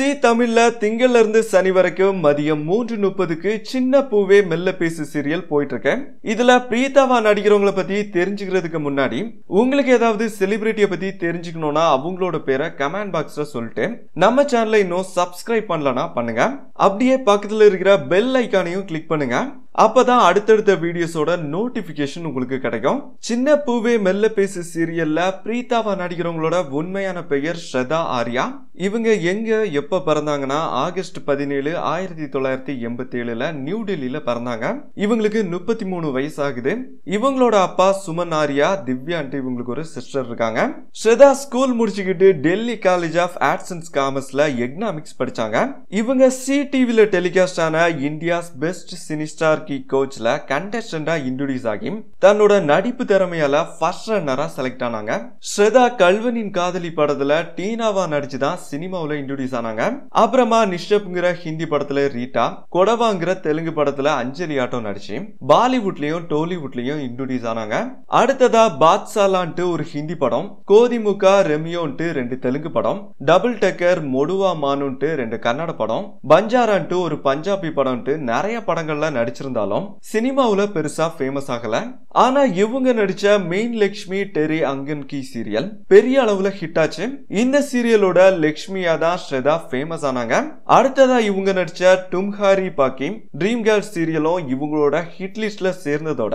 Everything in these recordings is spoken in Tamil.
சி தமிழில் திங்கள்லேருந்து சனி வரைக்கும் மதியம் மூன்று முப்பதுக்கு சின்ன பூவே மெல்ல பேசு சீரியல் போயிட்டுருக்கேன் இதில் பிரீதாவா நடிக்கிறவங்களை பற்றி தெரிஞ்சுக்கிறதுக்கு முன்னாடி உங்களுக்கு ஏதாவது செலிபிரிட்டியை பற்றி தெரிஞ்சுக்கணும்னா அவங்களோட பேரை கமெண்ட் பாக்ஸில் சொல்லிட்டு நம்ம சேனலை இன்னும் சப்ஸ்கிரைப் பண்ணலன்னா பண்ணுங்க அப்படியே பக்கத்தில் இருக்கிற பெல் ஐக்கானையும் கிளிக் பண்ணுங்க அப்பதான் அடுத்தடுத்த வீடியோஸோட நோட்டிபிகேஷன் உங்களுக்கு கிடைக்கும் சின்ன பூவே மெல்ல பேசு சீரியல்ல பிரீதாவா நடிக்கிறவங்களோட உண்மையான பெயர் ஸ்ரதா ஆர்யா இவங்க எங்க எப்ப பிறந்தாங்கன்னா ஆகஸ்ட் பதினேழு ஆயிரத்தி தொள்ளாயிரத்தி எண்பத்தி ஏழுல நியூ டெல்லியில பிறந்தாங்க இவங்களுக்கு முப்பத்தி மூணு வயசாகுது இவங்களோட அப்பா சுமன் ஆர்யா திவ்யான்ட்டு இவங்களுக்கு ஒரு சிஸ்டர் இருக்காங்க ஸ்ரதா ஸ்கூல் முடிச்சுக்கிட்டு Delhi college of arts and காமர்ஸ்ல எக்னாமிக்ஸ் படிச்சாங்க இவங்க சி டிவில டெலிகாஸ்ட் ஆன இந்தியாஸ் பெஸ்ட் சினிஸ்டார் ஹிரார்கி கோச்ல கண்டஸ்டண்டா இன்ட்ரோடியூஸ் ஆகி தன்னோட நடிப்பு திறமையால ஃபர்ஸ்ட் ரன்னரா செலக்ட் ஆனாங்க ஸ்ரேதா கல்வனின் காதலி படத்துல டீனாவா நடிச்சுதான் சினிமாவில இன்ட்ரோடியூஸ் ஆனாங்க அப்புறமா நிஷப்ங்கிற ஹிந்தி படத்துல ரீட்டா கொடவாங்கிற தெலுங்கு படத்துல அஞ்சலி ஆட்டோ நடிச்சு பாலிவுட்லயும் டோலிவுட்லயும் இன்ட்ரோடியூஸ் ஆனாங்க அடுத்ததா பாத்சாலான்ட்டு ஒரு ஹிந்தி படம் கோதிமுகா ரெமியோன்ட்டு ரெண்டு தெலுங்கு படம் டபுள் டெக்கர் மொடுவா மானுன்ட்டு ரெண்டு கன்னட படம் பஞ்சாரான்ட்டு ஒரு பஞ்சாபி படம்ட்டு நிறைய படங்கள்ல நடிச்சிருந்தாங்க நடிச்சிருந்தாலும் சினிமாவில் பெருசா ஃபேமஸ் ஆகல ஆனா இவங்க நடிச்ச மெயின் லக்ஷ்மி டெரி அங்கன் கி சீரியல் பெரிய அளவுல ஹிட் ஆச்சு இந்த சீரியலோட லக்ஷ்மியா தான் ஸ்ரேதா ஃபேமஸ் ஆனாங்க அடுத்ததா இவங்க நடிச்ச டும்ஹாரி பாக்கி ட்ரீம் கேர்ள் சீரியலும் இவங்களோட ஹிட் லிஸ்ட்ல சேர்ந்ததோட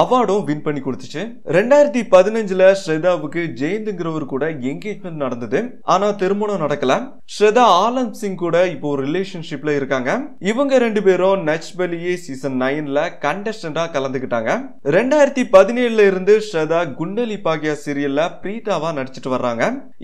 அவார்டும் வின் பண்ணி கொடுத்துச்சு ரெண்டாயிரத்தி பதினஞ்சுல ஸ்ரேதாவுக்கு ஜெயந்துங்கிறவரு கூட என்கேஜ்மெண்ட் நடந்தது ஆனா திருமணம் நடக்கல ஸ்ரேதா ஆலம் சிங் கூட இப்போ ரிலேஷன்ஷிப்ல இருக்காங்க இவங்க ரெண்டு பேரும் நச் சீசன் நைன்ல கண்டஸ்டண்டா கலந்துகிட்டாங்க ரெண்டாயிரத்தி பதினேழுல இருந்து ஸ்ரதா குண்டலி பாக்கியா சீரியல்ல பிரீதாவா நடிச்சிட்டு வர்றாங்க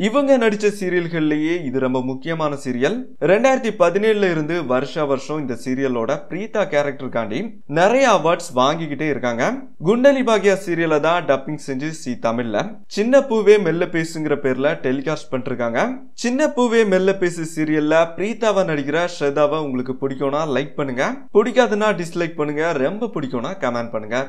இவங்க நடிச்ச சீரியல்கள்லயே இது ரொம்ப முக்கியமான சீரியல் ரெண்டாயிரத்தி பதினேழுல இருந்து வருஷ வருஷம் இந்த சீரியலோட பிரீதா கேரக்டருக்காண்டி நிறைய அவார்ட்ஸ் வாங்கிக்கிட்டே இருக்காங்க குண்டலி பாக்கியா சீரியல தான் டப்பிங் செஞ்சு சி தமிழ்ல சின்ன பூவே மெல்ல பேசுங்கிற பேர்ல டெலிகாஸ்ட் பண்றாங்க சின்ன பூவே மெல்ல பேசு சீரியல்ல பிரீதாவா நடிக்கிற ஸ்ரதாவை உங்களுக்கு பிடிக்கும்னா லைக் பண்ணுங்க பிடிக்காதுன்னா டிஸ்லைக் பண்ணுங்க பண்ணுங்க ரொம்ப பிடிக்கும்னா கமெண்ட் பண்ணுங்க